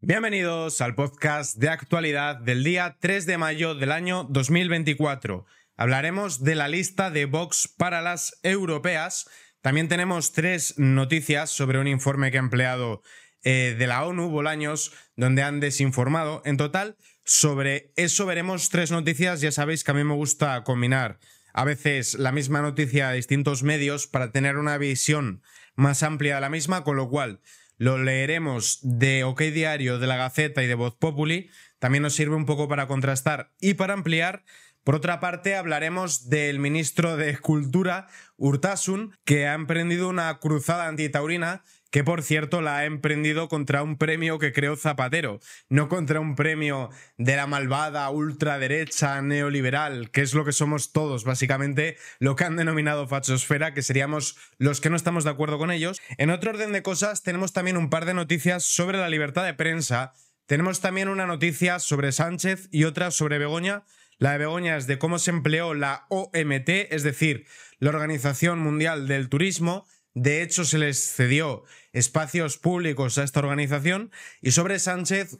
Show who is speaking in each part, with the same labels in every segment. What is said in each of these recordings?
Speaker 1: Bienvenidos al podcast de actualidad del día 3 de mayo del año 2024. Hablaremos de la lista de Vox para las europeas. También tenemos tres noticias sobre un informe que ha empleado eh, de la ONU, Bolaños, donde han desinformado. En total, sobre eso veremos tres noticias. Ya sabéis que a mí me gusta combinar a veces la misma noticia de distintos medios para tener una visión más amplia de la misma, con lo cual lo leeremos de OK Diario, de la Gaceta y de Voz Populi. También nos sirve un poco para contrastar y para ampliar. Por otra parte, hablaremos del ministro de Cultura, Urtasun, que ha emprendido una cruzada antitaurina que por cierto la ha emprendido contra un premio que creó Zapatero, no contra un premio de la malvada ultraderecha neoliberal, que es lo que somos todos, básicamente lo que han denominado fachosfera, que seríamos los que no estamos de acuerdo con ellos. En otro orden de cosas, tenemos también un par de noticias sobre la libertad de prensa. Tenemos también una noticia sobre Sánchez y otra sobre Begoña, la de Begoña es de cómo se empleó la OMT, es decir, la Organización Mundial del Turismo, de hecho, se les cedió espacios públicos a esta organización y sobre Sánchez,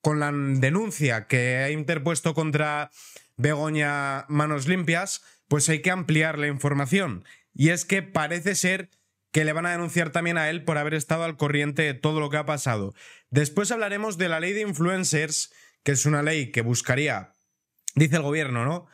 Speaker 1: con la denuncia que ha interpuesto contra Begoña Manos Limpias, pues hay que ampliar la información. Y es que parece ser que le van a denunciar también a él por haber estado al corriente de todo lo que ha pasado. Después hablaremos de la ley de influencers, que es una ley que buscaría, dice el gobierno, ¿no?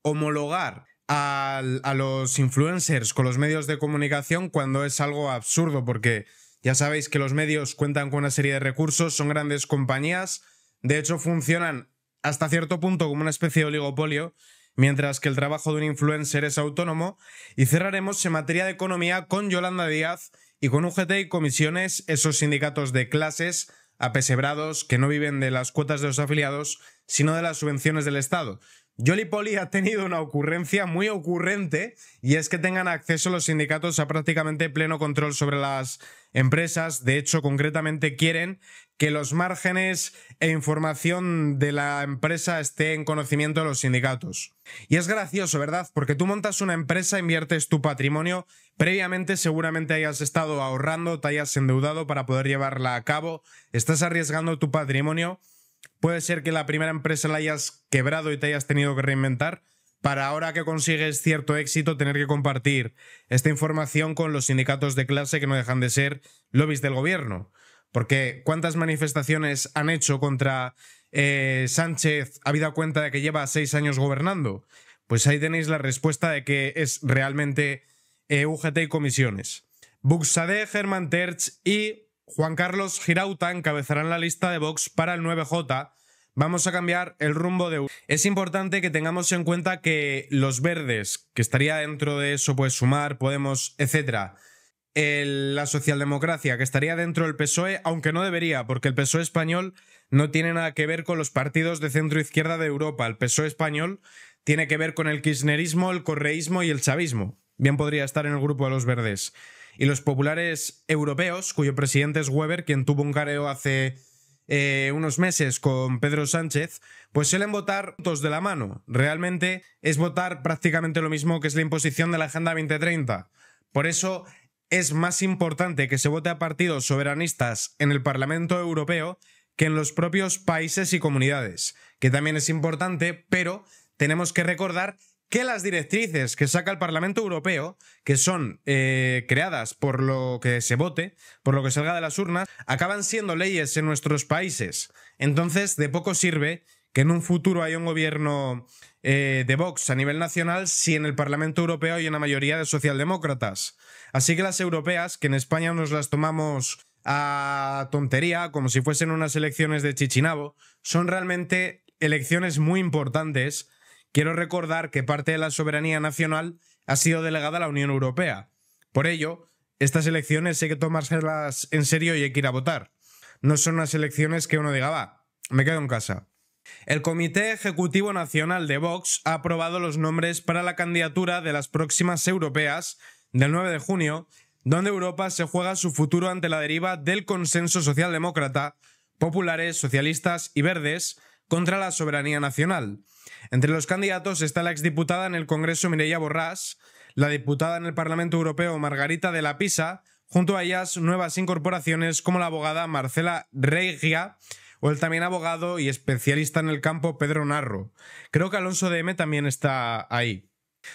Speaker 1: Homologar a, los influencers con los medios de comunicación cuando es algo absurdo, porque ya sabéis que los medios cuentan con una serie de recursos, son grandes compañías, de hecho funcionan hasta cierto punto como una especie de oligopolio, mientras que el trabajo de un influencer es autónomo, y cerraremos en materia de economía con Yolanda Díaz y con UGT y comisiones, esos sindicatos de clases apesebrados que no viven de las cuotas de los afiliados, sino de las subvenciones del Estado. Jolly ha tenido una ocurrencia muy ocurrente y es que tengan acceso los sindicatos a prácticamente pleno control sobre las empresas. De hecho, concretamente quieren que los márgenes e información de la empresa esté en conocimiento de los sindicatos. Y es gracioso, ¿verdad? Porque tú montas una empresa, inviertes tu patrimonio, previamente seguramente hayas estado ahorrando, te hayas endeudado para poder llevarla a cabo, estás arriesgando tu patrimonio puede ser que la primera empresa la hayas quebrado y te hayas tenido que reinventar para ahora que consigues cierto éxito tener que compartir esta información con los sindicatos de clase que no dejan de ser lobbies del gobierno. Porque cuántas manifestaciones han hecho contra eh, Sánchez Sánchez, habido cuenta de que lleva seis años gobernando. Pues ahí tenéis la respuesta de que es realmente eh, UGT y comisiones. Buxade, Germán Terch y Juan Carlos Girauta encabezará la lista de Vox para el 9J. Vamos a cambiar el rumbo de... Es importante que tengamos en cuenta que los verdes, que estaría dentro de eso, pues Sumar, Podemos, etc. la socialdemocracia, que estaría dentro del PSOE, aunque no debería, porque el PSOE español no tiene nada que ver con los partidos de centro izquierda de Europa. El PSOE español tiene que ver con el kirchnerismo, el correísmo y el chavismo. Bien podría estar en el grupo de los verdes y los populares europeos, cuyo presidente es Weber, quien tuvo un careo hace eh, unos meses con Pedro Sánchez, pues suelen votar votos de la mano. Realmente es votar prácticamente lo mismo que es la imposición de la Agenda 2030. Por eso es más importante que se vote a partidos soberanistas en el Parlamento Europeo que en los propios países y comunidades, que también es importante, pero tenemos que recordar que las directrices que saca el Parlamento Europeo, que son eh, creadas por lo que se vote, por lo que salga de las urnas, acaban siendo leyes en nuestros países. Entonces, de poco sirve que en un futuro haya un gobierno eh, de Vox a nivel nacional si en el Parlamento Europeo hay una mayoría de socialdemócratas. Así que las europeas, que en España nos las tomamos a tontería, como si fuesen unas elecciones de Chichinabo, son realmente elecciones muy importantes Quiero recordar que parte de la soberanía nacional ha sido delegada a la Unión Europea. Por ello, estas elecciones hay que tomárselas en serio y hay que ir a votar. No son unas elecciones que uno diga, va, me quedo en casa. El Comité Ejecutivo Nacional de Vox ha aprobado los nombres para la candidatura de las próximas europeas del 9 de junio, donde Europa se juega su futuro ante la deriva del consenso socialdemócrata, populares, socialistas y verdes contra la soberanía nacional. Entre los candidatos está la exdiputada en el Congreso Mireia Borrás, la diputada en el Parlamento Europeo Margarita de la Pisa, junto a ellas nuevas incorporaciones como la abogada Marcela Reigia o el también abogado y especialista en el campo Pedro Narro. Creo que Alonso M también está ahí.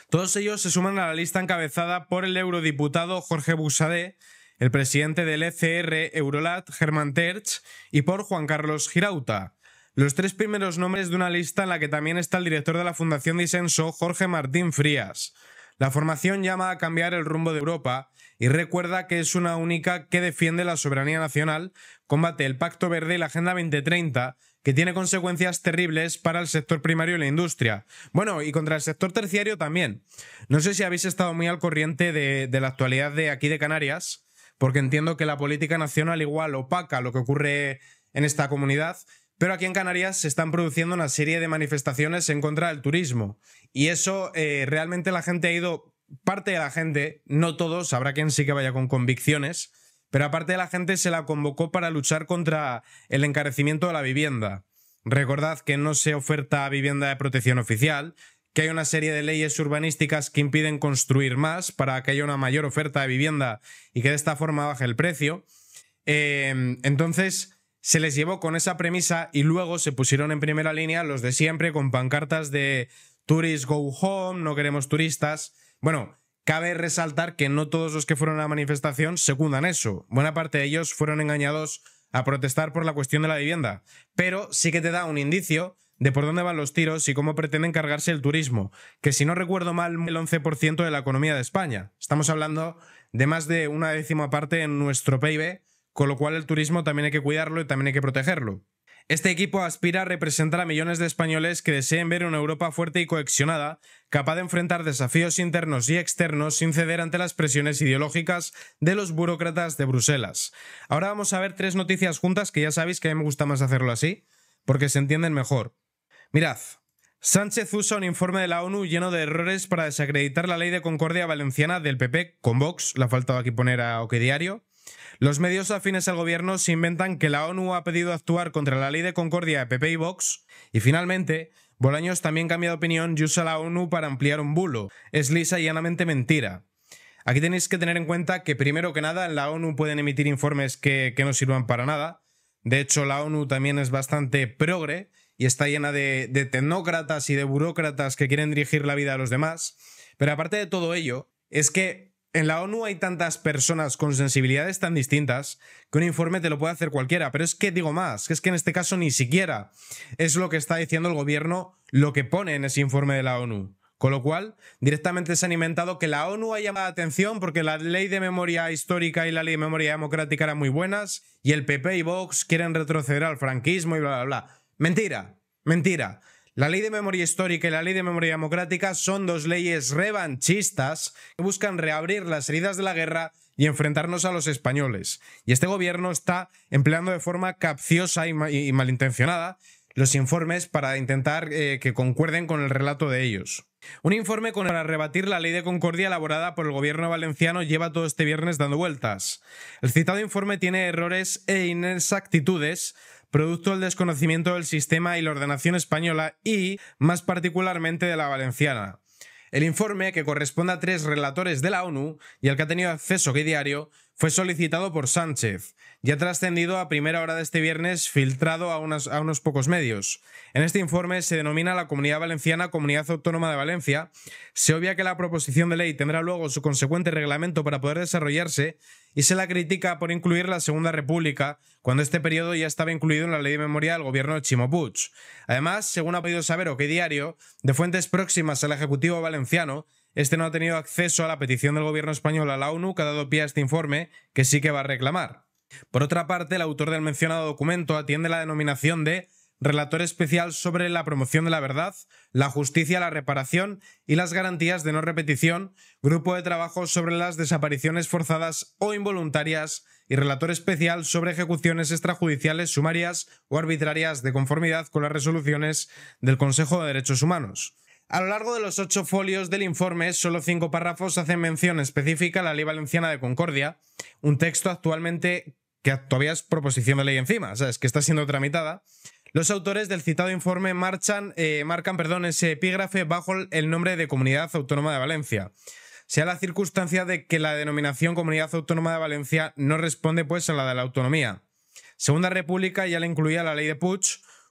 Speaker 1: Todos ellos se suman a la lista encabezada por el eurodiputado Jorge Busade, el presidente del ECR Eurolat Germán Terch y por Juan Carlos Girauta los tres primeros nombres de una lista en la que también está el director de la Fundación Disenso, Jorge Martín Frías. La formación llama a cambiar el rumbo de Europa y recuerda que es una única que defiende la soberanía nacional, combate el Pacto Verde y la Agenda 2030, que tiene consecuencias terribles para el sector primario y la industria. Bueno, y contra el sector terciario también. No sé si habéis estado muy al corriente de, de la actualidad de aquí de Canarias, porque entiendo que la política nacional igual opaca lo que ocurre en esta comunidad pero aquí en Canarias se están produciendo una serie de manifestaciones en contra del turismo. Y eso eh, realmente la gente ha ido, parte de la gente, no todos, habrá quien sí que vaya con convicciones, pero aparte de la gente se la convocó para luchar contra el encarecimiento de la vivienda. Recordad que no se oferta vivienda de protección oficial, que hay una serie de leyes urbanísticas que impiden construir más para que haya una mayor oferta de vivienda y que de esta forma baje el precio. Eh, entonces, se les llevó con esa premisa y luego se pusieron en primera línea los de siempre con pancartas de Tourists go home, no queremos turistas. Bueno, cabe resaltar que no todos los que fueron a la manifestación secundan eso. Buena parte de ellos fueron engañados a protestar por la cuestión de la vivienda, pero sí que te da un indicio de por dónde van los tiros y cómo pretenden cargarse el turismo, que si no recuerdo mal, el 11% de la economía de España. Estamos hablando de más de una décima parte en nuestro PIB con lo cual el turismo también hay que cuidarlo y también hay que protegerlo. Este equipo aspira a representar a millones de españoles que deseen ver una Europa fuerte y coexionada, capaz de enfrentar desafíos internos y externos sin ceder ante las presiones ideológicas de los burócratas de Bruselas. Ahora vamos a ver tres noticias juntas que ya sabéis que a mí me gusta más hacerlo así, porque se entienden mejor. Mirad, Sánchez usa un informe de la ONU lleno de errores para desacreditar la ley de concordia valenciana del PP con Vox, la ha faltado aquí poner a Oke Diario. Los medios afines al gobierno se inventan que la ONU ha pedido actuar contra la ley de concordia de PP y Vox. Y finalmente, Bolaños también cambia de opinión y usa la ONU para ampliar un bulo. Es lisa y llanamente mentira. Aquí tenéis que tener en cuenta que primero que nada en la ONU pueden emitir informes que, no sirvan para nada. De hecho, la ONU también es bastante progre y está llena de, de, tecnócratas y de burócratas que quieren dirigir la vida a los demás. Pero aparte de todo ello, es que en la ONU hay tantas personas con sensibilidades tan distintas que un informe te lo puede hacer cualquiera, pero es que digo más, que es que en este caso ni siquiera es lo que está diciendo el gobierno lo que pone en ese informe de la ONU. Con lo cual, directamente se ha inventado que la ONU ha llamado la atención porque la ley de memoria histórica y la ley de memoria democrática eran muy buenas y el PP y Vox quieren retroceder al franquismo y bla, bla, bla. Mentira, mentira. La ley de memoria histórica y la ley de memoria democrática son dos leyes revanchistas que buscan reabrir las heridas de la guerra y enfrentarnos a los españoles. Y este gobierno está empleando de forma capciosa y, malintencionada los informes para intentar eh, que concuerden con el relato de ellos. Un informe con el rebatir la ley de concordia elaborada por el gobierno valenciano lleva todo este viernes dando vueltas. El citado informe tiene errores e inexactitudes producto del desconocimiento del sistema y la ordenación española y, más particularmente, de la valenciana. El informe, que corresponde a tres relatores de la ONU y al que ha tenido acceso Guidiario, Diario, fue solicitado por Sánchez, ya trascendido a primera hora de este viernes, filtrado a, unos pocos medios. En este informe se denomina la Comunidad Valenciana Comunidad Autónoma de Valencia. Se obvia que la proposición de ley tendrá luego su consecuente reglamento para poder desarrollarse y se la critica por incluir la Segunda República, cuando este periodo ya estaba incluido en la ley de memoria del gobierno de Chimopuch. Además, según ha podido saber qué Diario, de fuentes próximas al Ejecutivo valenciano, este no ha tenido acceso a la petición del gobierno español a la ONU que ha dado pie a este informe, que sí que va a reclamar. Por otra parte, el autor del mencionado documento atiende la denominación de relator especial sobre la promoción de la verdad, la justicia, la reparación y las garantías de no repetición, grupo de trabajo sobre las desapariciones forzadas o involuntarias y relator especial sobre ejecuciones extrajudiciales sumarias o arbitrarias de conformidad con las resoluciones del Consejo de Derechos Humanos. A lo largo de los ocho folios del informe, solo cinco párrafos hacen mención específica a la Ley Valenciana de Concordia, un texto actualmente que todavía es proposición de ley encima, o sea, es que está siendo tramitada. Los autores del citado informe marchan, eh, marcan perdón, ese epígrafe bajo el nombre de Comunidad Autónoma de Valencia. Sea la circunstancia de que la denominación Comunidad Autónoma de Valencia no responde pues a la de la autonomía. Segunda República ya le incluía la ley de Puig.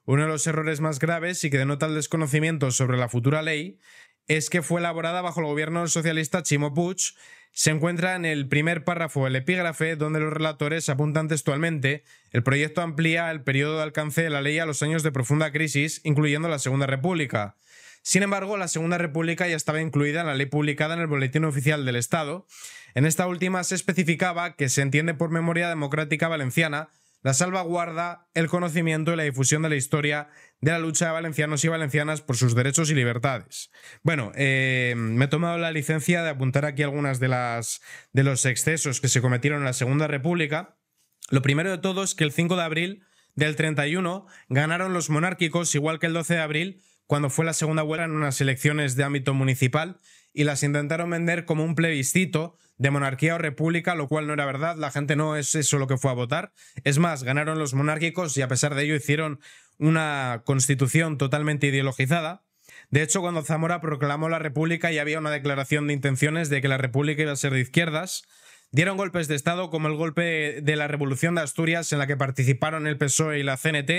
Speaker 1: Uno de los errores más graves y que denota el desconocimiento sobre la futura ley es que fue elaborada bajo el gobierno socialista Chimo Puig se encuentra en el primer párrafo del epígrafe, donde los relatores apuntan textualmente: el proyecto amplía el periodo de alcance de la ley a los años de profunda crisis, incluyendo la Segunda República. Sin embargo, la Segunda República ya estaba incluida en la ley publicada en el Boletín Oficial del Estado. En esta última se especificaba que se entiende por memoria democrática valenciana la salvaguarda, el conocimiento y la difusión de la historia de la lucha de valencianos y valencianas por sus derechos y libertades. Bueno, eh, me he tomado la licencia de apuntar aquí algunas de, las, de los excesos que se cometieron en la Segunda República. Lo primero de todo es que el 5 de abril del 31 ganaron los monárquicos, igual que el 12 de abril, cuando fue la segunda vuelta en unas elecciones de ámbito municipal, y las intentaron vender como un plebiscito de monarquía o república, lo cual no era verdad, la gente no es eso lo que fue a votar. Es más, ganaron los monárquicos y a pesar de ello hicieron una constitución totalmente ideologizada. De hecho, cuando Zamora proclamó la república y había una declaración de intenciones de que la república iba a ser de izquierdas. Dieron golpes de Estado como el golpe de la Revolución de Asturias en la que participaron el PSOE y la CNT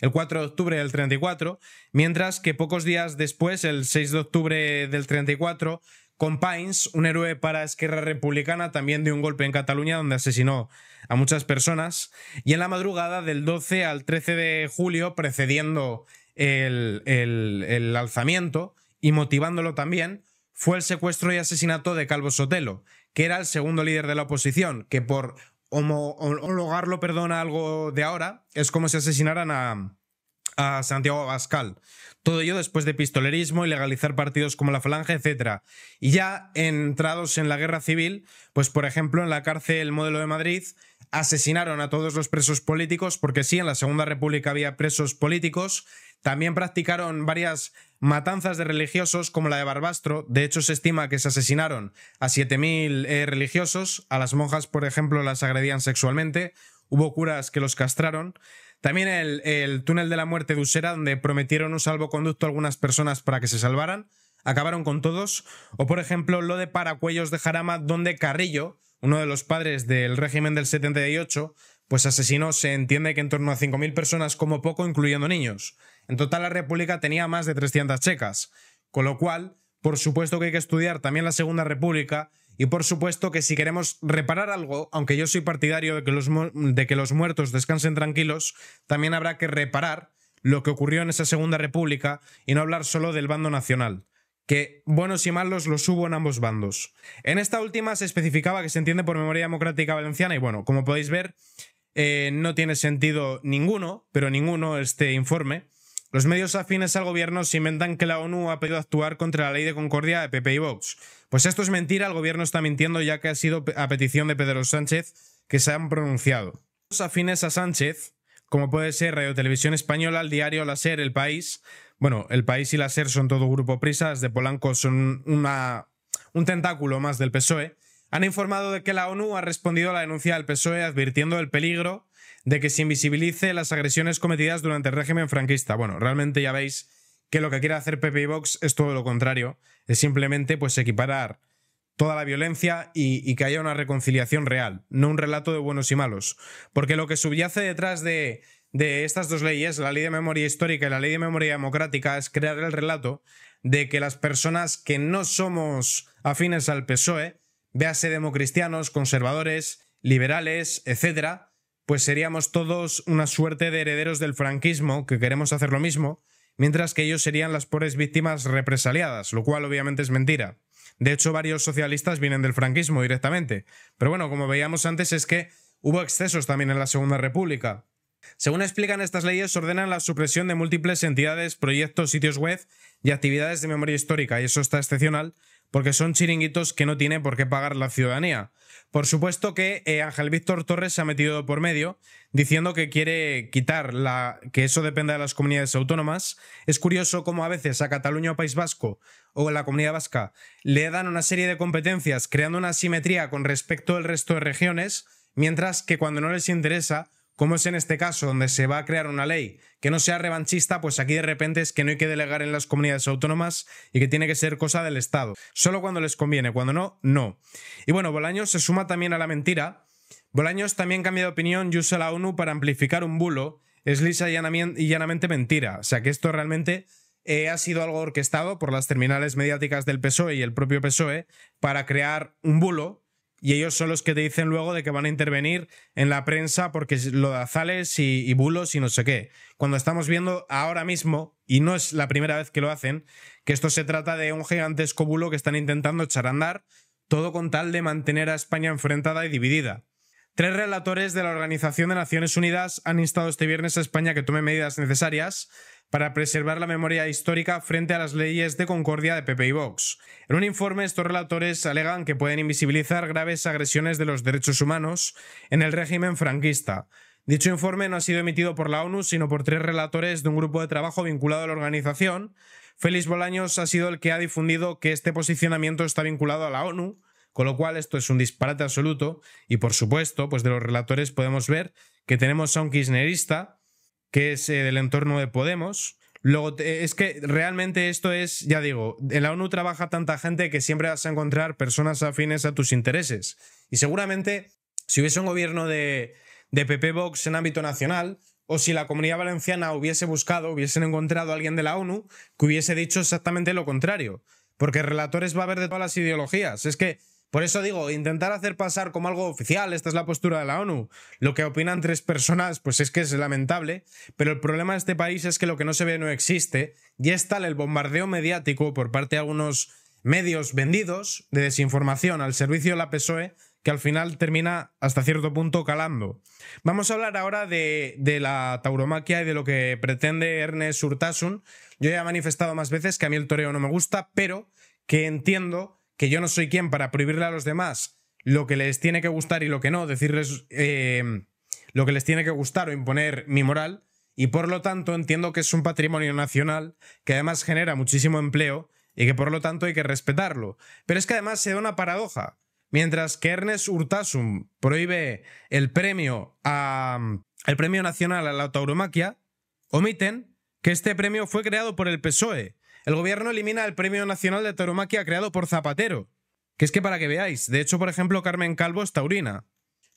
Speaker 1: el 4 de octubre del 34, mientras que pocos días después, el 6 de octubre del 34, con Pines, un héroe para Esquerra Republicana, también dio un golpe en Cataluña donde asesinó a muchas personas. Y en la madrugada del 12 al 13 de julio, precediendo el, alzamiento y motivándolo también, fue el secuestro y asesinato de Calvo Sotelo, que era el segundo líder de la oposición, que por homologarlo, perdona algo de ahora, es como si asesinaran a, a Santiago Abascal. Todo ello después de pistolerismo, legalizar partidos como la Falange, etc. Y ya entrados en la guerra civil, pues por ejemplo en la cárcel Modelo de Madrid asesinaron a todos los presos políticos, porque sí, en la Segunda República había presos políticos. También practicaron varias matanzas de religiosos como la de Barbastro. De hecho, se estima que se asesinaron a 7.000 eh, religiosos. A las monjas, por ejemplo, las agredían sexualmente. Hubo curas que los castraron. También el, túnel de la muerte de Usera, donde prometieron un salvoconducto a algunas personas para que se salvaran, acabaron con todos. O por ejemplo, lo de Paracuellos de Jarama, donde Carrillo, uno de los padres del régimen del 78, pues asesinó, se entiende que en torno a 5.000 personas como poco, incluyendo niños. En total la República tenía más de 300 checas, con lo cual, por supuesto que hay que estudiar también la Segunda República y por supuesto que si queremos reparar algo, aunque yo soy partidario de que los, de que los muertos descansen tranquilos, también habrá que reparar lo que ocurrió en esa Segunda República y no hablar solo del bando nacional que buenos y malos los hubo en ambos bandos. En esta última se especificaba que se entiende por memoria democrática valenciana y bueno, como podéis ver, eh, no tiene sentido ninguno, pero ninguno este informe. Los medios afines al gobierno se inventan que la ONU ha pedido actuar contra la ley de concordia de PP y Vox, pues esto es mentira, el gobierno está mintiendo ya que ha sido a petición de Pedro Sánchez que se han pronunciado. Los afines a Sánchez, como puede ser Radio Televisión Española, El Diario, La SER, El País, bueno, El País y La SER son todo grupo prisas, de Polanco son una, un tentáculo más del PSOE, han informado de que la ONU ha respondido a la denuncia del PSOE advirtiendo el peligro de que se invisibilice las agresiones cometidas durante el régimen franquista. Bueno, realmente ya veis que lo que quiere hacer Pepe Vox es todo lo contrario, es simplemente pues equiparar toda la violencia y, que haya una reconciliación real, no un relato de buenos y malos. Porque lo que subyace detrás de, estas dos leyes, la ley de memoria histórica y la ley de memoria democrática, es crear el relato de que las personas que no somos afines al PSOE, véase democristianos, conservadores, liberales, etc., pues seríamos todos una suerte de herederos del franquismo, que queremos hacer lo mismo, mientras que ellos serían las pobres víctimas represaliadas, lo cual obviamente es mentira. De hecho, varios socialistas vienen del franquismo directamente. Pero bueno, como veíamos antes, es que hubo excesos también en la Segunda República. Según explican estas leyes, ordenan la supresión de múltiples entidades, proyectos, sitios web y actividades de memoria histórica, y eso está excepcional porque son chiringuitos que no tiene por qué pagar la ciudadanía. Por supuesto que eh, Ángel Víctor Torres se ha metido por medio diciendo que quiere quitar la, que eso dependa de las comunidades autónomas. Es curioso cómo a veces a Cataluña o País Vasco o la comunidad vasca le dan una serie de competencias creando una asimetría con respecto al resto de regiones, mientras que cuando no les interesa como es en este caso, donde se va a crear una ley que no sea revanchista, pues aquí de repente es que no hay que delegar en las comunidades autónomas y que tiene que ser cosa del Estado. Solo cuando les conviene, cuando no, no. Y bueno, Bolaños se suma también a la mentira. Bolaños también cambia de opinión y usa la ONU para amplificar un bulo. Es lisa y llanamente mentira. O sea que esto realmente eh, ha sido algo orquestado por las terminales mediáticas del PSOE y el propio PSOE para crear un bulo y ellos son los que te dicen luego de que van a intervenir en la prensa porque lo de Azales y, y, bulos y no sé qué. Cuando estamos viendo ahora mismo, y no es la primera vez que lo hacen, que esto se trata de un gigantesco bulo que están intentando echar andar, todo con tal de mantener a España enfrentada y dividida. Tres relatores de la Organización de Naciones Unidas han instado este viernes a España que tome medidas necesarias para preservar la memoria histórica frente a las leyes de concordia de PP y Vox. En un informe, estos relatores alegan que pueden invisibilizar graves agresiones de los derechos humanos en el régimen franquista. Dicho informe no ha sido emitido por la ONU, sino por tres relatores de un grupo de trabajo vinculado a la organización. Félix Bolaños ha sido el que ha difundido que este posicionamiento está vinculado a la ONU, con lo cual esto es un disparate absoluto y por supuesto, pues de los relatores podemos ver que tenemos a un kisnerista que es eh, del entorno de Podemos. Luego, es que realmente esto es, ya digo, en la ONU trabaja tanta gente que siempre vas a encontrar personas afines a tus intereses. Y seguramente, si hubiese un gobierno de, de PP Vox en ámbito nacional, o si la comunidad valenciana hubiese buscado, hubiesen encontrado a alguien de la ONU que hubiese dicho exactamente lo contrario. Porque relatores va a haber de todas las ideologías. Es que por eso digo, intentar hacer pasar como algo oficial, esta es la postura de la ONU, lo que opinan tres personas, pues es que es lamentable, pero el problema de este país es que lo que no se ve no existe, y es tal el bombardeo mediático por parte de algunos medios vendidos de desinformación al servicio de la PSOE que al final termina hasta cierto punto calando. Vamos a hablar ahora de, la tauromaquia y de lo que pretende Ernest Urtasun. Yo ya he manifestado más veces que a mí el toreo no me gusta, pero que entiendo que yo no soy quien para prohibirle a los demás lo que les tiene que gustar y lo que no, decirles eh, lo que les tiene que gustar o imponer mi moral, y por lo tanto entiendo que es un patrimonio nacional que además genera muchísimo empleo y que por lo tanto hay que respetarlo. Pero es que además se da una paradoja. Mientras que Ernest Urtasun prohíbe el premio, a, el premio nacional a la tauromaquia, omiten que este premio fue creado por el PSOE el gobierno elimina el Premio Nacional de Tauromaquia creado por Zapatero. Que es que para que veáis, de hecho, por ejemplo, Carmen Calvo es taurina.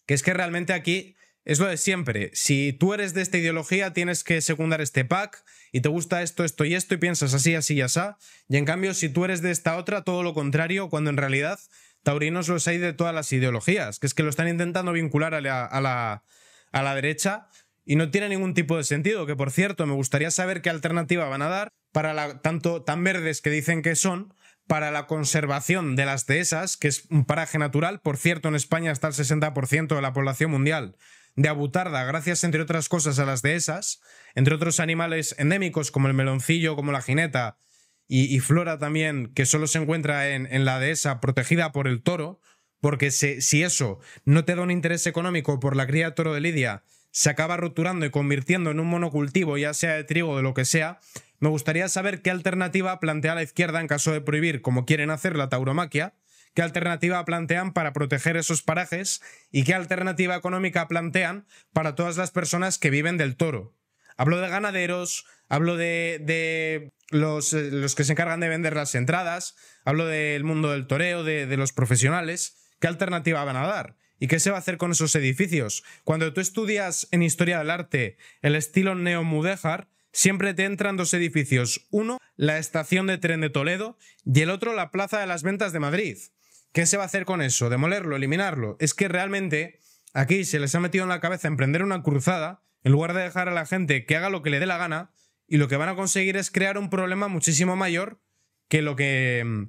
Speaker 1: Que es que realmente aquí es lo de siempre. Si tú eres de esta ideología, tienes que secundar este pack y te gusta esto, esto y esto y piensas así, así y así. Y en cambio, si tú eres de esta otra, todo lo contrario, cuando en realidad taurinos los hay de todas las ideologías, que es que lo están intentando vincular a a la derecha y no tiene ningún tipo de sentido. Que por cierto, me gustaría saber qué alternativa van a dar, para la, tanto tan verdes que dicen que son, para la conservación de las dehesas, que es un paraje natural. Por cierto, en España está el 60% de la población mundial de abutarda, gracias, entre otras cosas, a las dehesas, entre otros animales endémicos como el meloncillo, como la jineta y, flora también, que solo se encuentra en, la dehesa protegida por el toro, porque si eso no te da un interés económico por la cría de toro de Lidia, se acaba roturando y convirtiendo en un monocultivo, ya sea de trigo o de lo que sea, me gustaría saber qué alternativa plantea la izquierda en caso de prohibir, como quieren hacer, la tauromaquia, qué alternativa plantean para proteger esos parajes y qué alternativa económica plantean para todas las personas que viven del toro. Hablo de ganaderos, hablo de, eh, los, que se encargan de vender las entradas, hablo del mundo del toreo, de, los profesionales. ¿Qué alternativa van a dar? ¿Y qué se va a hacer con esos edificios? Cuando tú estudias en historia del arte el estilo neo Siempre te entran dos edificios, uno la estación de tren de Toledo y el otro la Plaza de las Ventas de Madrid. ¿Qué se va a hacer con eso? ¿Demolerlo? ¿Eliminarlo? Es que realmente aquí se les ha metido en la cabeza emprender una cruzada en lugar de dejar a la gente que haga lo que le dé la gana y lo que van a conseguir es crear un problema muchísimo mayor que lo que... Mm,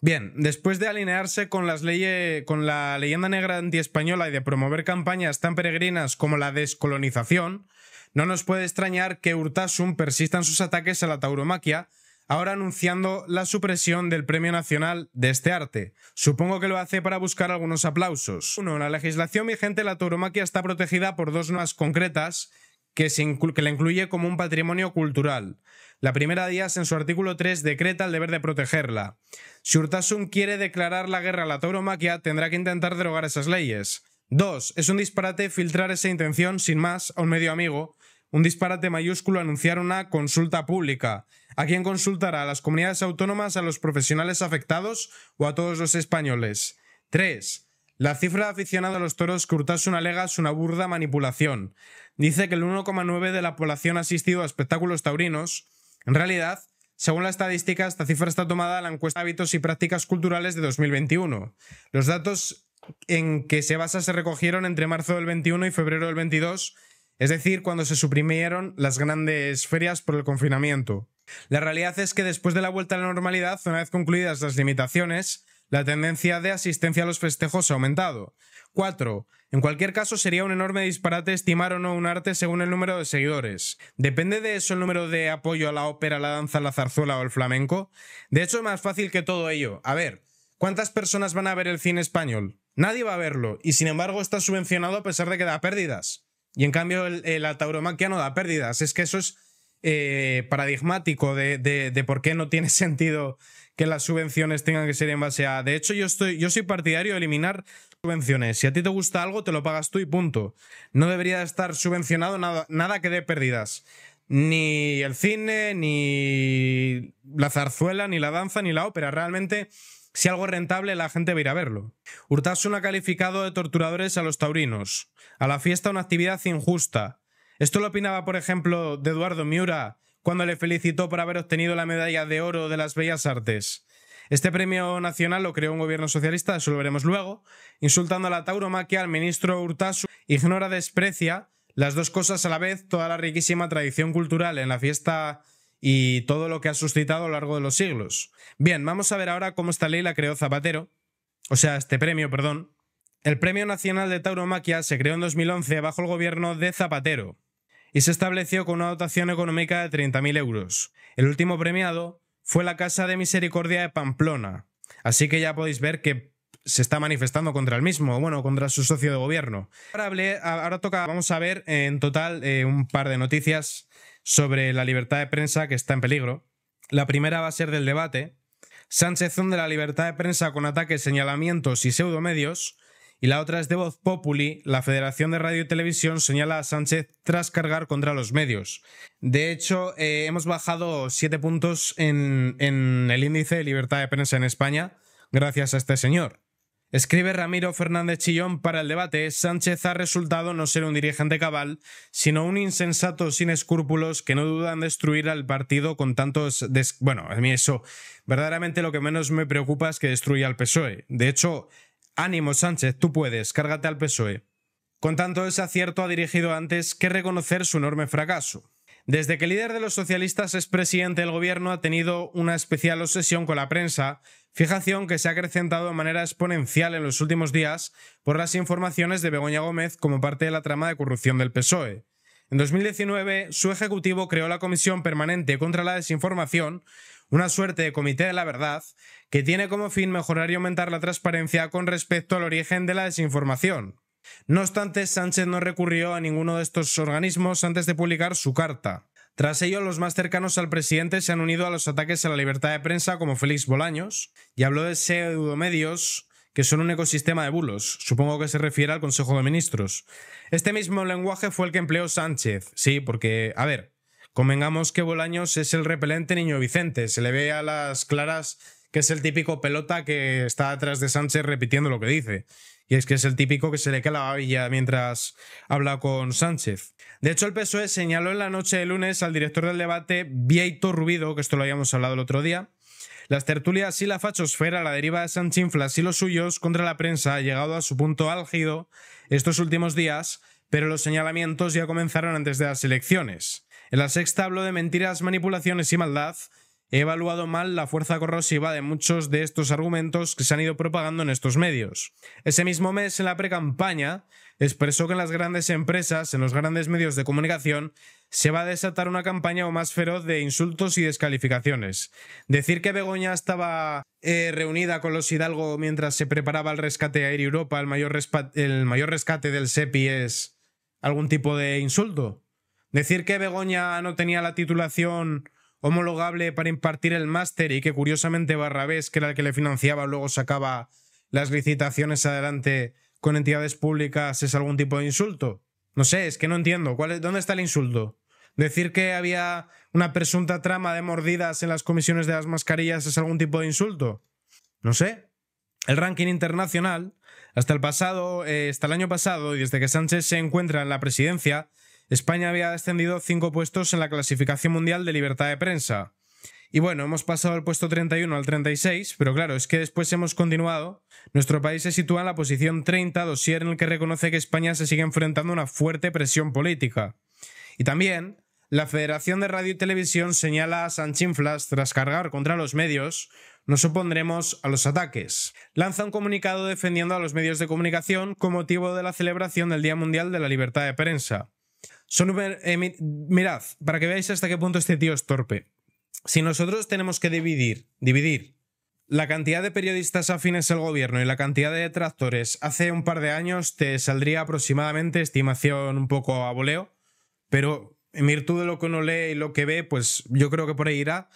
Speaker 1: bien, después de alinearse con las leyes, con la leyenda negra antiespañola y de promover campañas tan peregrinas como la descolonización, no nos puede extrañar que Urtasun persista en sus ataques a la tauromaquia, ahora anunciando la supresión del Premio Nacional de este arte. Supongo que lo hace para buscar algunos aplausos. en La legislación vigente la tauromaquia está protegida por dos normas concretas que, que la incluye como un patrimonio cultural. La primera de ellas, en su artículo 3, decreta el deber de protegerla. Si Urtasun quiere declarar la guerra a la tauromaquia, tendrá que intentar derogar esas leyes. 2. es un disparate filtrar esa intención sin más a un medio amigo. Un disparate mayúsculo anunciar una consulta pública. ¿A quién consultará? ¿A las comunidades autónomas, a los profesionales afectados o a todos los españoles? 3. la cifra de a los toros que Urtasun alega es una burda manipulación. Dice que el 1,9 de la población ha asistido a espectáculos taurinos. En realidad, según la estadística, esta cifra está tomada de la encuesta de hábitos y prácticas culturales de 2021. Los datos en que se basa se recogieron entre marzo del 21 y febrero del 22, es decir, cuando se suprimieron las grandes ferias por el confinamiento. La realidad es que después de la vuelta a la normalidad, una vez concluidas las limitaciones, la tendencia de asistencia a los festejos ha aumentado. 4. En cualquier caso, sería un enorme disparate estimar o no un arte según el número de seguidores. ¿Depende de eso el número de apoyo a la ópera, la danza, la zarzuela o el flamenco? De hecho, es más fácil que todo ello. A ver, ¿cuántas personas van a ver el cine español? Nadie va a verlo. Y sin embargo está subvencionado a pesar de que da pérdidas. Y en cambio el, la tauromaquia no da pérdidas. Es que eso es eh, paradigmático de, por qué no tiene sentido que las subvenciones tengan que ser en base a... De hecho, yo, estoy, yo soy partidario de eliminar subvenciones. Si a ti te gusta algo, te lo pagas tú y punto. No debería estar subvencionado nada, nada que dé pérdidas. Ni el cine, ni la zarzuela, ni la danza, ni la ópera. Realmente si algo es rentable, la gente va a ir a verlo. Urtasun ha calificado de torturadores a los taurinos, a la fiesta una actividad injusta. Esto lo opinaba, por ejemplo, de Eduardo Miura, cuando le felicitó por haber obtenido la medalla de oro de las Bellas Artes. Este premio nacional lo creó un gobierno socialista, eso lo veremos luego, insultando a la tauromaquia al ministro Urtasun, ignora, desprecia las dos cosas a la vez, toda la riquísima tradición cultural en la fiesta y todo lo que ha suscitado a lo largo de los siglos. Bien, vamos a ver ahora cómo esta ley la creó Zapatero, o sea, este premio, perdón. El Premio Nacional de Tauromaquia se creó en 2011 bajo el gobierno de Zapatero y se estableció con una dotación económica de 30.000 euros. El último premiado fue la Casa de Misericordia de Pamplona, así que ya podéis ver que se está manifestando contra el mismo, bueno, contra su socio de gobierno. Ahora, toca, vamos a ver en total eh, un par de noticias sobre la libertad de prensa que está en peligro. La primera va a ser del debate. Sánchez de la libertad de prensa con ataques, señalamientos y pseudomedios. Y la otra es de Voz Populi, la Federación de Radio y Televisión señala a Sánchez tras cargar contra los medios. De hecho, eh, hemos bajado siete puntos en el índice de libertad de prensa en España gracias a este señor. Escribe Ramiro Fernández Chillón para el debate, Sánchez ha resultado no ser un dirigente cabal, sino un insensato sin escrúpulos que no duda en destruir al partido con tantos... Bueno, a mí eso verdaderamente lo que menos me preocupa es que destruya al PSOE. De hecho, ánimo Sánchez, tú puedes, cárgate al PSOE. Con tanto desacierto ha dirigido antes que reconocer su enorme fracaso. Desde que el líder de los socialistas es presidente del gobierno ha tenido una especial obsesión con la prensa, Fijación que se ha acrecentado de manera exponencial en los últimos días por las informaciones de Begoña Gómez como parte de la trama de corrupción del PSOE. En 2019, su ejecutivo creó la Comisión Permanente contra la Desinformación, una suerte de comité de la verdad, que tiene como fin mejorar y aumentar la transparencia con respecto al origen de la desinformación. No obstante, Sánchez no recurrió a ninguno de estos organismos antes de publicar su carta. Tras ello, los más cercanos al presidente se han unido a los ataques a la libertad de prensa como Félix Bolaños y habló de pseudomedios que son un ecosistema de bulos. Supongo que se refiere al Consejo de Ministros. Este mismo lenguaje fue el que empleó Sánchez. Sí, porque, a ver, convengamos que Bolaños es el repelente niño Vicente. Se le ve a las claras que es el típico pelota que está atrás de Sánchez repitiendo lo que dice. Y es que es el típico que se le calaba a Villa mientras habla con Sánchez. De hecho, el PSOE señaló en la noche de lunes al director del debate, Vieito Rubido, que esto lo habíamos hablado el otro día, las tertulias y la fachosfera, la deriva de Sanchinflas y los suyos contra la prensa ha llegado a su punto álgido estos últimos días, pero los señalamientos ya comenzaron antes de las elecciones. En la sexta habló de mentiras, manipulaciones y maldad, he evaluado mal la fuerza corrosiva de muchos de estos argumentos que se han ido propagando en estos medios. Ese mismo mes, en la precampaña, expresó que en las grandes empresas, en los grandes medios de comunicación, se va a desatar una campaña o más feroz de insultos y descalificaciones. Decir que Begoña estaba eh, reunida con los Hidalgo mientras se preparaba el rescate a Air Europa, el mayor, el mayor rescate del SEPI, es algún tipo de insulto. Decir que Begoña no tenía la titulación homologable para impartir el máster y que curiosamente Barrabés, que era el que le financiaba, luego sacaba las licitaciones adelante con entidades públicas, es algún tipo de insulto? No sé, es que no entiendo. ¿Dónde está el insulto? Decir que había una presunta trama de mordidas en las comisiones de las mascarillas es algún tipo de insulto. No sé. El ranking internacional, hasta el pasado, eh, hasta el año pasado, y desde que Sánchez se encuentra en la presidencia, España había descendido cinco puestos en la clasificación mundial de libertad de prensa. Y bueno, hemos pasado del puesto 31 al 36, pero claro, es que después hemos continuado. Nuestro país se sitúa en la posición 30, dosier en el que reconoce que España se sigue enfrentando a una fuerte presión política. Y también, la Federación de Radio y Televisión señala a Sanchinflas tras cargar contra los medios, nos opondremos a los ataques. Lanza un comunicado defendiendo a los medios de comunicación con motivo de la celebración del Día Mundial de la Libertad de Prensa. Son eh, mirad, para que veáis hasta qué punto este tío es torpe. Si nosotros tenemos que dividir, dividir la cantidad de periodistas afines al gobierno y la cantidad de detractores hace un par de años te saldría aproximadamente, estimación un poco a voleo, pero en virtud de lo que uno lee y lo que ve, pues yo creo que por ahí irá,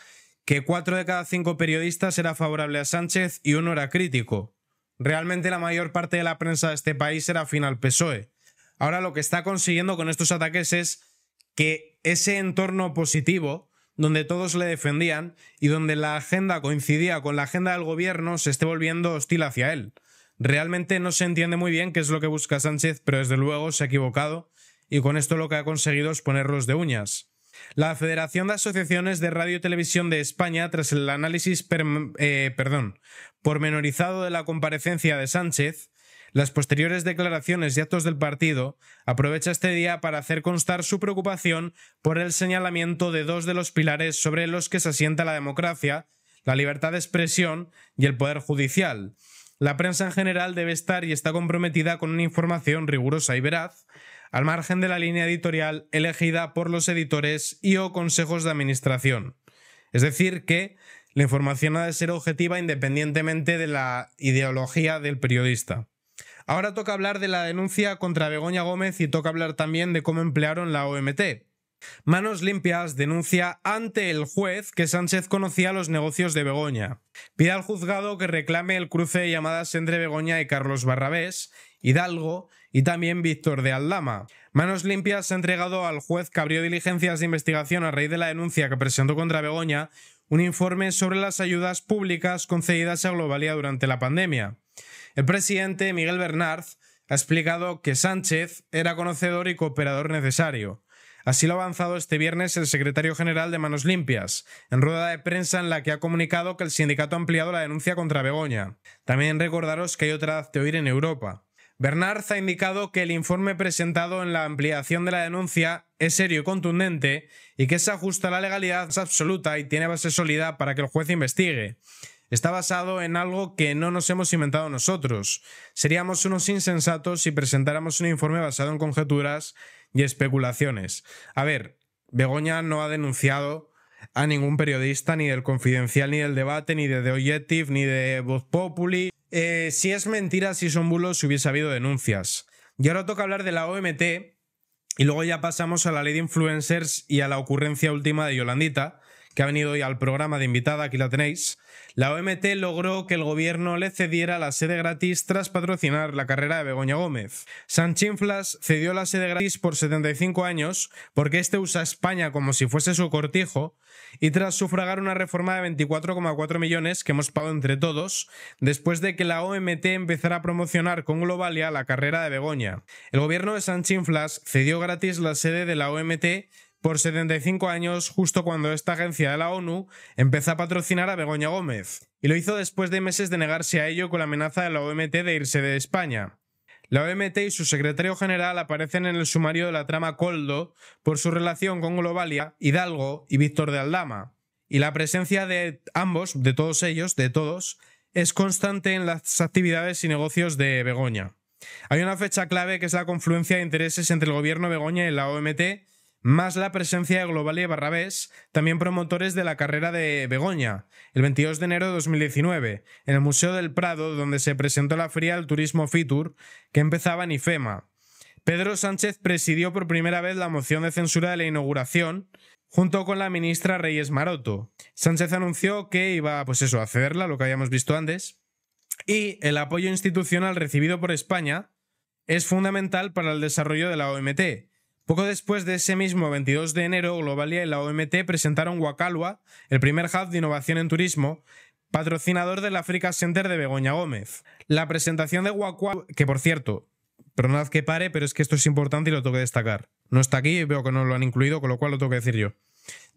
Speaker 1: que cuatro de cada cinco periodistas era favorable a Sánchez y uno era crítico. Realmente la mayor parte de la prensa de este país era afín al PSOE. Ahora lo que está consiguiendo con estos ataques es que ese entorno positivo, donde todos le defendían y donde la agenda coincidía con la agenda del gobierno, se esté volviendo hostil hacia él. Realmente no se entiende muy bien qué es lo que busca Sánchez, pero desde luego se ha equivocado y con esto lo que ha conseguido es ponerlos de uñas. La Federación de Asociaciones de Radio y Televisión de España, tras el análisis eh, perdón, pormenorizado de la comparecencia de Sánchez, las posteriores declaraciones y actos del partido aprovecha este día para hacer constar su preocupación por el señalamiento de dos de los pilares sobre los que se asienta la democracia, la libertad de expresión y el poder judicial. La prensa en general debe estar y está comprometida con una información rigurosa y veraz, al margen de la línea editorial elegida por los editores y o consejos de administración. Es decir, que la información ha de ser objetiva independientemente de la ideología del periodista. Ahora toca hablar de la denuncia contra Begoña Gómez y toca hablar también de cómo emplearon la OMT. Manos Limpias denuncia ante el juez que Sánchez conocía los negocios de Begoña. Pide al juzgado que reclame el cruce de llamadas entre Begoña y Carlos Barrabés, Hidalgo y también Víctor de Aldama. Manos Limpias ha entregado al juez que abrió diligencias de investigación a raíz de la denuncia que presentó contra Begoña un informe sobre las ayudas públicas concedidas a Globalia durante la pandemia. El presidente Miguel Bernard ha explicado que Sánchez era conocedor y cooperador necesario. Así lo ha avanzado este viernes el secretario general de Manos Limpias, en rueda de prensa en la que ha comunicado que el sindicato ha ampliado la denuncia contra Begoña. También recordaros que hay otra de oír en Europa. Bernard ha indicado que el informe presentado en la ampliación de la denuncia es serio y contundente y que se ajusta a la legalidad absoluta y tiene base sólida para que el juez investigue está basado en algo que no nos hemos inventado nosotros. Seríamos unos insensatos si presentáramos un informe basado en conjeturas y especulaciones. A ver, Begoña no ha denunciado a ningún periodista, ni del Confidencial, ni del Debate, ni de The Objective, ni de Voz Populi. Eh, si es mentira, si son bulos, si hubiese habido denuncias. Y ahora toca hablar de la OMT, y luego ya pasamos a la ley de influencers y a la ocurrencia última de Yolandita, que ha venido hoy al programa de invitada, aquí la tenéis, la OMT logró que el gobierno le cediera la sede gratis tras patrocinar la carrera de Begoña Gómez. Sanchinflas cedió la sede gratis por 75 años porque este usa España como si fuese su cortijo y tras sufragar una reforma de 24,4 millones que hemos pagado entre todos después de que la OMT empezara a promocionar con Globalia la carrera de Begoña. El gobierno de Sanchinflas cedió gratis la sede de la OMT por 75 años justo cuando esta agencia de la ONU empezó a patrocinar a Begoña Gómez, y lo hizo después de meses de negarse a ello con la amenaza de la OMT de irse de España. La OMT y su secretario general aparecen en el sumario de la trama Coldo por su relación con Globalia, Hidalgo y Víctor de Aldama, y la presencia de ambos, de todos ellos, de todos, es constante en las actividades y negocios de Begoña. Hay una fecha clave que es la confluencia de intereses entre el gobierno Begoña y la OMT, más la presencia de Global y Barrabés, también promotores de la carrera de Begoña, el 22 de enero de 2019, en el Museo del Prado, donde se presentó la fría del Turismo Fitur, que empezaba en IFEMA. Pedro Sánchez presidió por primera vez la moción de censura de la inauguración, junto con la ministra Reyes Maroto. Sánchez anunció que iba, pues eso, a cederla, lo que habíamos visto antes, y el apoyo institucional recibido por España es fundamental para el desarrollo de la OMT, poco después de ese mismo 22 de enero, Globalia y la OMT presentaron Huacalua, el primer hub de innovación en turismo, patrocinador del Africa Center de Begoña Gómez. La presentación de Huacalua, que por cierto, perdonad que pare, pero es que esto es importante y lo tengo que destacar. No está aquí y veo que no lo han incluido, con lo cual lo tengo que decir yo.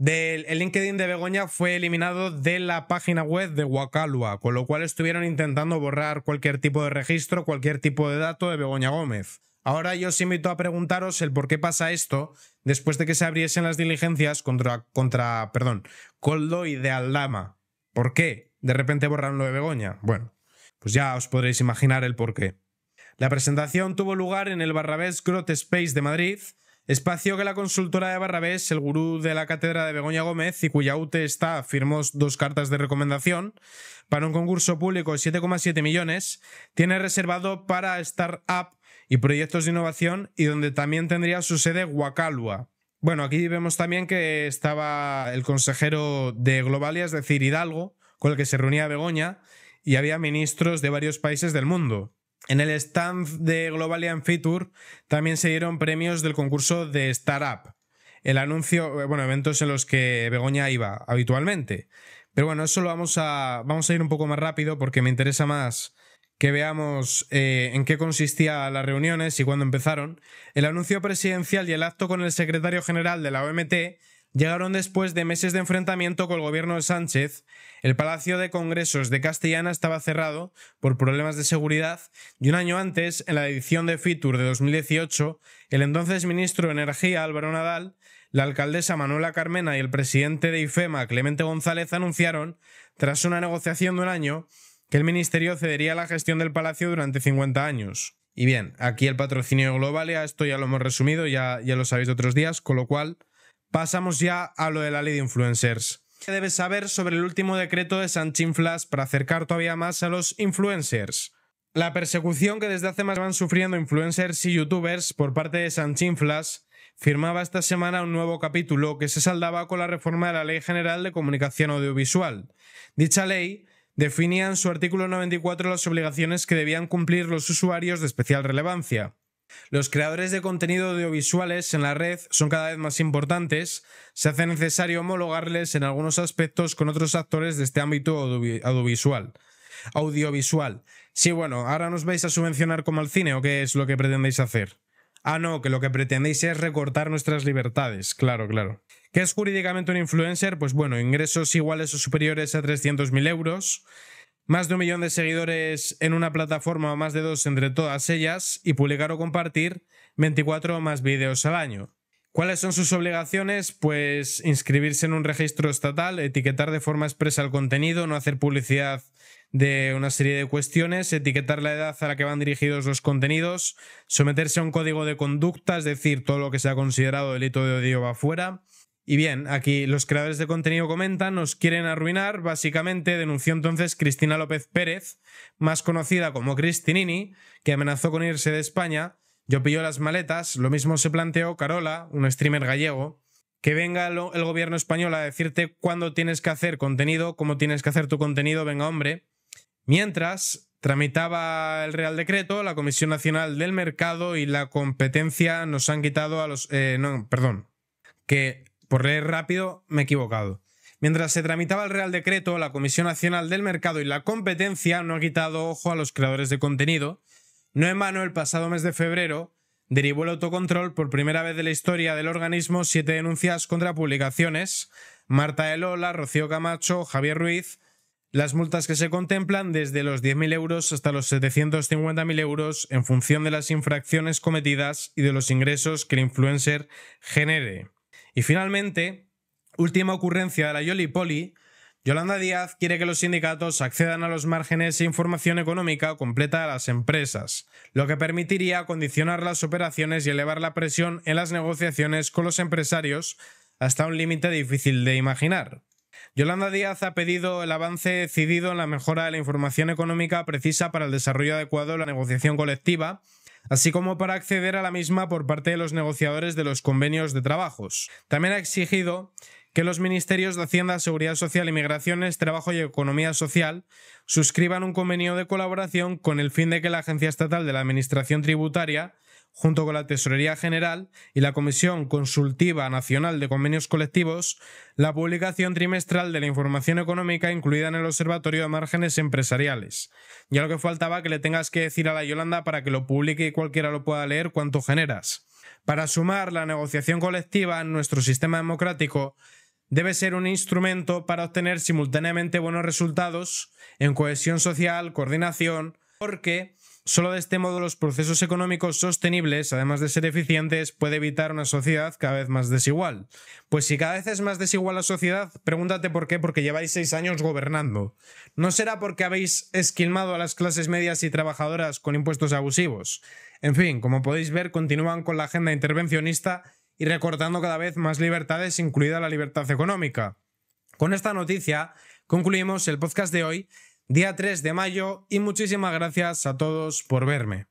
Speaker 1: el LinkedIn de Begoña fue eliminado de la página web de Huacalua, con lo cual estuvieron intentando borrar cualquier tipo de registro, cualquier tipo de dato de Begoña Gómez. Ahora yo os invito a preguntaros el por qué pasa esto después de que se abriesen las diligencias contra, contra perdón, Coldo y de Aldama. ¿Por qué? De repente borraron lo de Begoña. Bueno, pues ya os podréis imaginar el por qué. La presentación tuvo lugar en el Barrabés Grote Space de Madrid, espacio que la consultora de Barrabés, el gurú de la cátedra de Begoña Gómez y cuya UTE está, firmó dos cartas de recomendación para un concurso público de 7,7 millones, tiene reservado para Startup y proyectos de innovación y donde también tendría su sede Huacalua. Bueno, aquí vemos también que estaba el consejero de Globalia, es decir, Hidalgo, con el que se reunía Begoña, y había ministros de varios países del mundo. En el stand de Globalia en Fitur también se dieron premios del concurso de Startup. El anuncio, bueno, eventos en los que Begoña iba habitualmente. Pero bueno, eso lo vamos a, vamos a ir un poco más rápido porque me interesa más que veamos eh, en qué consistía las reuniones y cuándo empezaron, el anuncio presidencial y el acto con el secretario general de la OMT llegaron después de meses de enfrentamiento con el gobierno de Sánchez, el Palacio de Congresos de Castellana estaba cerrado por problemas de seguridad y un año antes, en la edición de FITUR de 2018, el entonces ministro de Energía Álvaro Nadal, la alcaldesa Manuela Carmena y el presidente de IFEMA Clemente González anunciaron, tras una negociación de un año, que el ministerio cedería la gestión del palacio durante 50 años. Y bien, aquí el patrocinio global, ya esto ya lo hemos resumido, ya, ya lo sabéis de otros días, con lo cual pasamos ya a lo de la ley de influencers. ¿Qué debes saber sobre el último decreto de Sanchinflas para acercar todavía más a los influencers? La persecución que desde hace más van sufriendo influencers y youtubers por parte de Sanchinflas firmaba esta semana un nuevo capítulo que se saldaba con la reforma de la Ley General de Comunicación Audiovisual. Dicha ley definían su artículo 94 las obligaciones que debían cumplir los usuarios de especial relevancia. Los creadores de contenido audiovisuales en la red son cada vez más importantes, se hace necesario homologarles en algunos aspectos con otros actores de este ámbito audiovisual. Audiovisual. Sí, bueno, ahora nos vais a subvencionar como al cine o qué es lo que pretendéis hacer. Ah, no, que lo que pretendéis es recortar nuestras libertades, claro, claro. ¿Qué es jurídicamente un influencer? Pues bueno, ingresos iguales o superiores a 300.000 euros, más de un millón de seguidores en una plataforma o más de dos entre todas ellas y publicar o compartir 24 o más vídeos al año. ¿Cuáles son sus obligaciones? Pues inscribirse en un registro estatal, etiquetar de forma expresa el contenido, no hacer publicidad de una serie de cuestiones, etiquetar la edad a la que van dirigidos los contenidos, someterse a un código de conducta, es decir, todo lo que sea considerado delito de odio va fuera, y bien, aquí los creadores de contenido comentan, nos quieren arruinar, básicamente denunció entonces Cristina López Pérez, más conocida como Cristinini, que amenazó con irse de España. Yo pillo las maletas, lo mismo se planteó Carola, un streamer gallego, que venga el, gobierno español a decirte cuándo tienes que hacer contenido, cómo tienes que hacer tu contenido, venga hombre. Mientras tramitaba el Real Decreto, la Comisión Nacional del Mercado y la Competencia nos han quitado a los... Eh, no, perdón, que por leer rápido, me he equivocado. Mientras se tramitaba el Real Decreto, la Comisión Nacional del Mercado y la Competencia no ha quitado ojo a los creadores de contenido. No en vano, el pasado mes de febrero derivó el autocontrol por primera vez de la historia del organismo siete denuncias contra publicaciones. Marta Elola, Rocío Camacho, Javier Ruiz. Las multas que se contemplan desde los 10.000 euros hasta los 750.000 euros en función de las infracciones cometidas y de los ingresos que el influencer genere. Y finalmente, última ocurrencia de la Yoli Poli, Yolanda Díaz quiere que los sindicatos accedan a los márgenes e información económica completa de las empresas, lo que permitiría condicionar las operaciones y elevar la presión en las negociaciones con los empresarios hasta un límite difícil de imaginar. Yolanda Díaz ha pedido el avance decidido en la mejora de la información económica precisa para el desarrollo adecuado de la negociación colectiva así como para acceder a la misma por parte de los negociadores de los convenios de trabajos. También ha exigido que los ministerios de Hacienda, Seguridad Social Inmigraciones, Trabajo y Economía Social suscriban un convenio de colaboración con el fin de que la Agencia Estatal de la Administración Tributaria junto con la Tesorería General y la Comisión Consultiva Nacional de Convenios Colectivos, la publicación trimestral de la información económica incluida en el Observatorio de Márgenes Empresariales. Ya lo que faltaba que le tengas que decir a la Yolanda para que lo publique y cualquiera lo pueda leer cuánto generas. Para sumar la negociación colectiva en nuestro sistema democrático, debe ser un instrumento para obtener simultáneamente buenos resultados en cohesión social, coordinación, porque Solo de este modo los procesos económicos sostenibles, además de ser eficientes, puede evitar una sociedad cada vez más desigual. Pues si cada vez es más desigual la sociedad, pregúntate por qué, porque lleváis seis años gobernando. ¿No será porque habéis esquilmado a las clases medias y trabajadoras con impuestos abusivos? En fin, como podéis ver, continúan con la agenda intervencionista y recortando cada vez más libertades, incluida la libertad económica. Con esta noticia concluimos el podcast de hoy día 3 de mayo y muchísimas gracias a todos por verme.